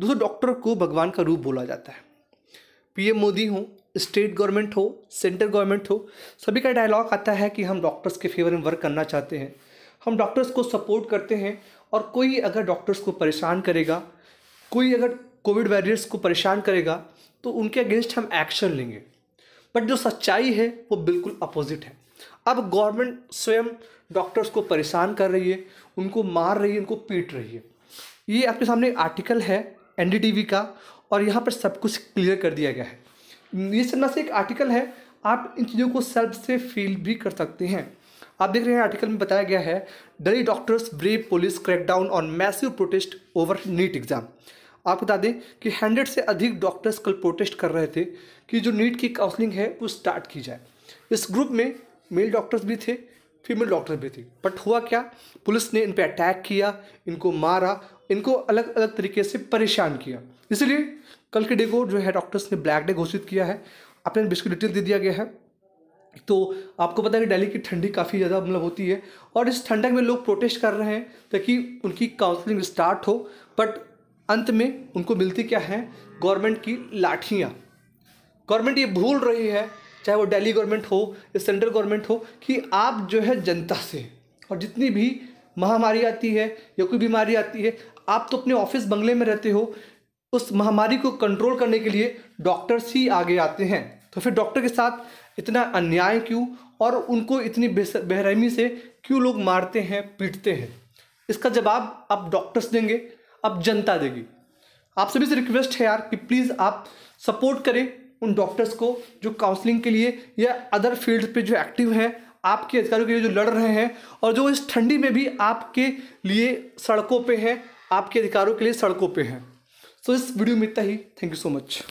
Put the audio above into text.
दोस्तों डॉक्टर को भगवान का रूप बोला जाता है पीएम मोदी हो स्टेट गवर्नमेंट हो सेंट्रल गवर्नमेंट हो सभी का डायलॉग आता है कि हम डॉक्टर्स के फेवर में वर्क करना चाहते हैं हम डॉक्टर्स को सपोर्ट करते हैं और कोई अगर डॉक्टर्स को परेशान करेगा कोई अगर कोविड वैरियर्स को परेशान करेगा तो उनके अगेंस्ट हम एक्शन लेंगे बट जो सच्चाई है वो बिल्कुल अपोजिट है अब गवर्नमेंट स्वयं डॉक्टर्स को परेशान कर रही है उनको मार रही है उनको पीट रही है ये आपके सामने आर्टिकल है एन का और यहाँ पर सब कुछ क्लियर कर दिया गया है ये सन्ना से एक आर्टिकल है आप इन चीज़ों को सेल्फ से फील भी कर सकते हैं आप देख रहे हैं आर्टिकल में बताया गया है डरी doctors brave police crackdown on massive protest over NEET exam आप बता दें कि हंड्रेड से अधिक डॉक्टर्स कल प्रोटेस्ट कर रहे थे कि जो नीट की काउंसलिंग है वो स्टार्ट की जाए इस ग्रुप में मेल डॉक्टर्स भी थे फीमेल डॉक्टर्स भी थे बट हुआ क्या पुलिस ने इन पर अटैक किया इनको मारा इनको अलग अलग तरीके से परेशान किया इसलिए कल के डे को जो है डॉक्टर्स ने ब्लैक डे घोषित किया है अपने इसकी डिटेल दे दिया गया है तो आपको पता है कि दिल्ली की ठंडी काफ़ी ज़्यादा मतलब होती है और इस ठंडक में लोग प्रोटेस्ट कर रहे हैं ताकि उनकी काउंसलिंग स्टार्ट हो बट अंत में उनको मिलती क्या है गवर्नमेंट की लाठियाँ गवर्नमेंट ये भूल रही है चाहे वो दिल्ली गवर्नमेंट हो या सेंट्रल गवर्नमेंट हो कि आप जो है जनता से और जितनी भी महामारी आती है या कोई बीमारी आती है आप तो अपने ऑफिस बंगले में रहते हो उस महामारी को कंट्रोल करने के लिए डॉक्टर्स ही आगे आते हैं तो फिर डॉक्टर के साथ इतना अन्याय क्यों और उनको इतनी बेरहमी से क्यों लोग मारते हैं पीटते हैं इसका जवाब आप डॉक्टर्स देंगे अब जनता देगी आप सभी से रिक्वेस्ट है यार कि प्लीज़ आप सपोर्ट करें उन डॉक्टर्स को जो काउंसलिंग के लिए या अदर फील्ड पे जो एक्टिव हैं आपके अधिकारियों के लिए जो लड़ रहे हैं और जो इस ठंडी में भी आपके लिए सड़कों पे हैं आपके अधिकारों के लिए सड़कों पे हैं सो तो so, इस वीडियो में इतना ही थैंक यू सो मच